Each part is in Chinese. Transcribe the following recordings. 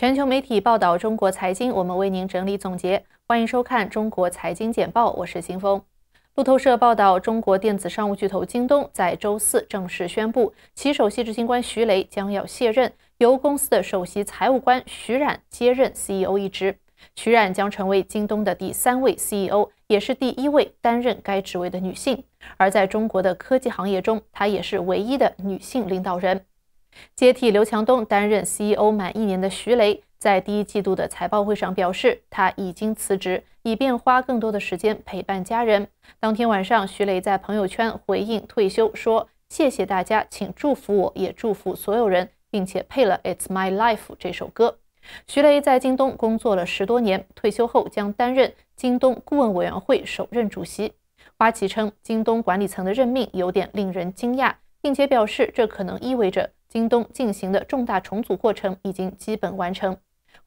全球媒体报道中国财经，我们为您整理总结，欢迎收看《中国财经简报》，我是新风。路透社报道，中国电子商务巨头京东在周四正式宣布，其首席执行官徐雷将要卸任，由公司的首席财务官徐冉接任 CEO 一职。徐冉将成为京东的第三位 CEO，也是第一位担任该职位的女性，而在中国的科技行业中，她也是唯一的女性领导人。接替刘强东担任 CEO 满一年的徐雷，在第一季度的财报会上表示，他已经辞职，以便花更多的时间陪伴家人。当天晚上，徐雷在朋友圈回应退休，说：“谢谢大家，请祝福我，也祝福所有人。”并且配了《It's My Life》这首歌。徐雷在京东工作了十多年，退休后将担任京东顾问委员会首任主席。花旗称，京东管理层的任命有点令人惊讶。并且表示，这可能意味着京东进行的重大重组过程已经基本完成。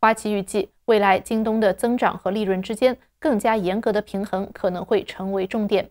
花旗预计，未来京东的增长和利润之间更加严格的平衡可能会成为重点。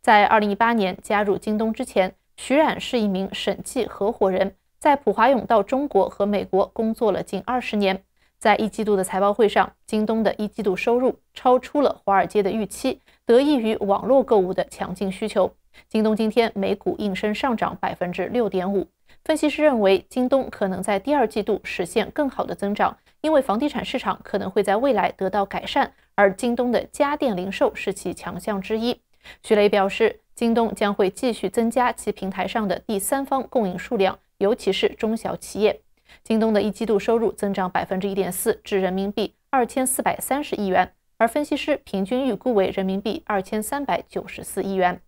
在2018年加入京东之前，徐冉是一名审计合伙人，在普华永道中国和美国工作了近二十年。在一季度的财报会上，京东的一季度收入超出了华尔街的预期，得益于网络购物的强劲需求。京东今天美股应声上涨百分之六点五。分析师认为，京东可能在第二季度实现更好的增长，因为房地产市场可能会在未来得到改善，而京东的家电零售是其强项之一。徐雷表示，京东将会继续增加其平台上的第三方供应数量，尤其是中小企业。京东的一季度收入增长百分之一点四，至人民币二千四百三十亿元，而分析师平均预估为人民币二千三百九十四亿元。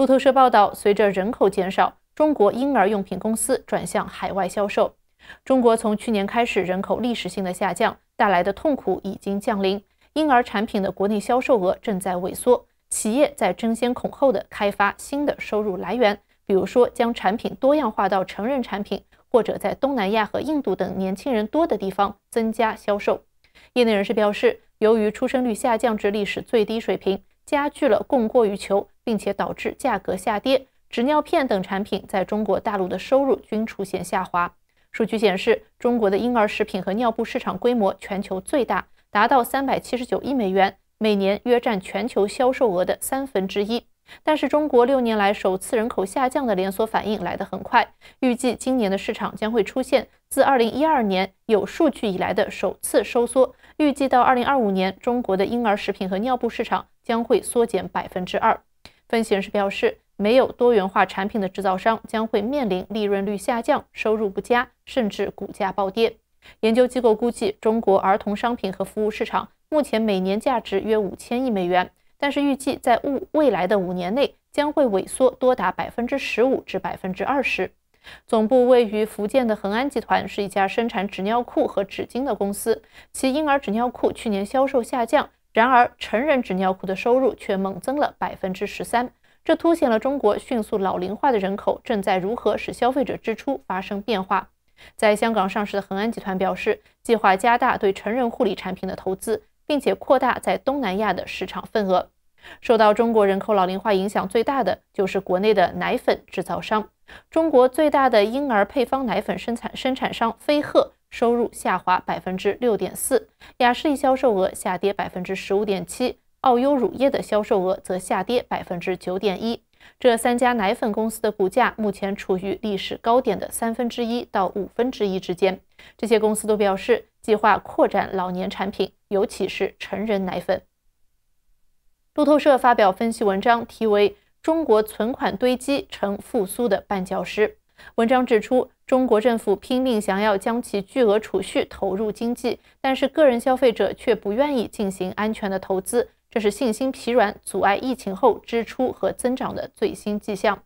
路透社报道，随着人口减少，中国婴儿用品公司转向海外销售。中国从去年开始人口历史性的下降带来的痛苦已经降临，婴儿产品的国内销售额正在萎缩。企业在争先恐后的开发新的收入来源，比如说将产品多样化到成人产品，或者在东南亚和印度等年轻人多的地方增加销售。业内人士表示，由于出生率下降至历史最低水平，加剧了供过于求。并且导致价格下跌，纸尿片等产品在中国大陆的收入均出现下滑。数据显示，中国的婴儿食品和尿布市场规模全球最大，达到三百七十九亿美元，每年约占全球销售额的三分之一。但是，中国六年来首次人口下降的连锁反应来得很快，预计今年的市场将会出现自二零一二年有数据以来的首次收缩。预计到二零二五年，中国的婴儿食品和尿布市场将会缩减百分之二。分析人士表示，没有多元化产品的制造商将会面临利润率下降、收入不佳，甚至股价暴跌。研究机构估计，中国儿童商品和服务市场目前每年价值约五千亿美元，但是预计在未未来的五年内将会萎缩多达百分之十五至百分之二十。总部位于福建的恒安集团是一家生产纸尿裤和纸巾的公司，其婴儿纸尿裤去年销售下降。然而，成人纸尿裤的收入却猛增了百分之十三，这凸显了中国迅速老龄化的人口正在如何使消费者支出发生变化。在香港上市的恒安集团表示，计划加大对成人护理产品的投资，并且扩大在东南亚的市场份额。受到中国人口老龄化影响最大的就是国内的奶粉制造商，中国最大的婴儿配方奶粉生产生产商飞鹤。收入下滑百分之六点四，雅士利销售额下跌百分之十五点七，澳优乳业的销售额则下跌百分之九点一。这三家奶粉公司的股价目前处于历史高点的三分之一到五分之一之间。这些公司都表示计划扩展老年产品，尤其是成人奶粉。路透社发表分析文章，题为《中国存款堆积成复苏的绊脚石》。文章指出，中国政府拼命想要将其巨额储蓄投入经济，但是个人消费者却不愿意进行安全的投资，这是信心疲软阻碍疫情后支出和增长的最新迹象。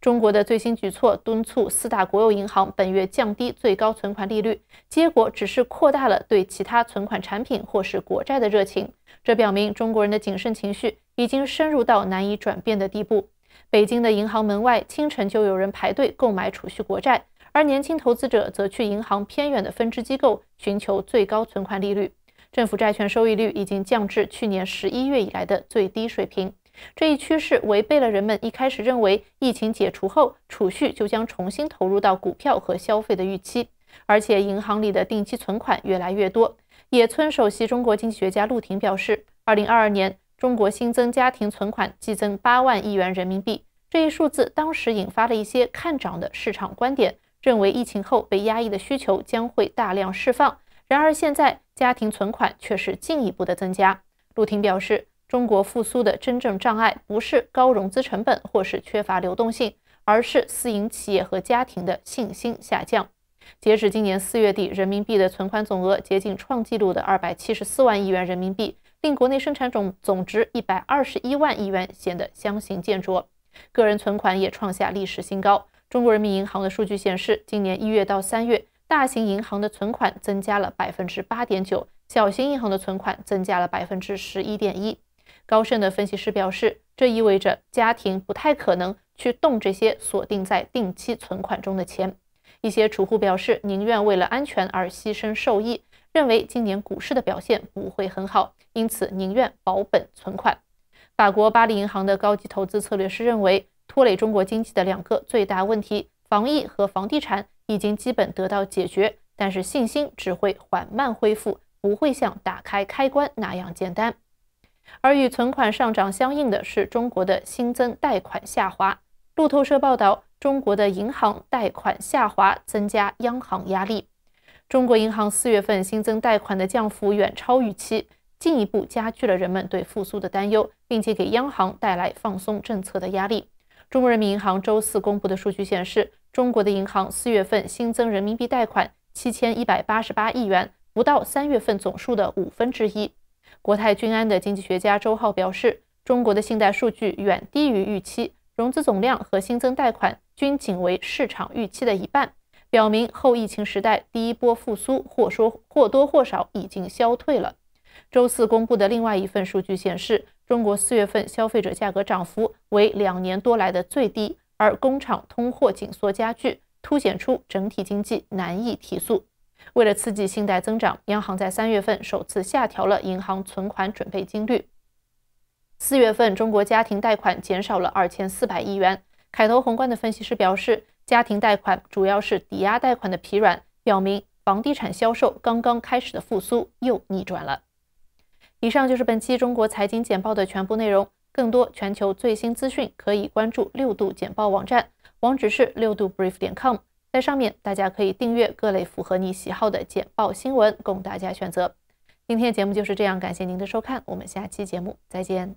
中国的最新举措敦促四大国有银行本月降低最高存款利率，结果只是扩大了对其他存款产品或是国债的热情，这表明中国人的谨慎情绪已经深入到难以转变的地步。北京的银行门外，清晨就有人排队购买储蓄国债，而年轻投资者则去银行偏远的分支机构寻求最高存款利率。政府债券收益率已经降至去年十一月以来的最低水平，这一趋势违背了人们一开始认为疫情解除后，储蓄就将重新投入到股票和消费的预期。而且，银行里的定期存款越来越多。野村首席中国经济学家陆婷表示，二零二二年。中国新增家庭存款激增八万亿元人民币，这一数字当时引发了一些看涨的市场观点，认为疫情后被压抑的需求将会大量释放。然而，现在家庭存款却是进一步的增加。陆婷表示，中国复苏的真正障碍不是高融资成本或是缺乏流动性，而是私营企业和家庭的信心下降。截止今年四月底，人民币的存款总额接近创纪录的二百七十四万亿元人民币。令国内生产总总值一百二十一万亿元显得相形见绌，个人存款也创下历史新高。中国人民银行的数据显示，今年一月到三月，大型银行的存款增加了百分之八点九，小型银行的存款增加了百分之十一点一。高盛的分析师表示，这意味着家庭不太可能去动这些锁定在定期存款中的钱。一些储户表示，宁愿为了安全而牺牲收益。认为今年股市的表现不会很好，因此宁愿保本存款。法国巴黎银行的高级投资策略师认为，拖累中国经济的两个最大问题——防疫和房地产——已经基本得到解决，但是信心只会缓慢恢复，不会像打开开关那样简单。而与存款上涨相应的是，中国的新增贷款下滑。路透社报道，中国的银行贷款下滑增加央行压力。中国银行四月份新增贷款的降幅远超预期，进一步加剧了人们对复苏的担忧，并且给央行带来放松政策的压力。中国人民银行周四公布的数据显示，中国的银行四月份新增人民币贷款七千一百八十八亿元，不到三月份总数的五分之一。国泰君安的经济学家周浩表示，中国的信贷数据远低于预期，融资总量和新增贷款均仅为市场预期的一半。表明后疫情时代第一波复苏，或说或多或少已经消退了。周四公布的另外一份数据显示，中国四月份消费者价格涨幅为两年多来的最低，而工厂通货紧缩加剧，凸显出整体经济难以提速。为了刺激信贷增长，央行在三月份首次下调了银行存款准备金率。四月份中国家庭贷款减少了二千四百亿元。凯投宏观的分析师表示。家庭贷款主要是抵押贷款的疲软，表明房地产销售刚刚开始的复苏又逆转了。以上就是本期中国财经简报的全部内容。更多全球最新资讯可以关注六度简报网站，网址是六度 brief 点 com。在上面，大家可以订阅各类符合你喜好的简报新闻供大家选择。今天的节目就是这样，感谢您的收看，我们下期节目再见。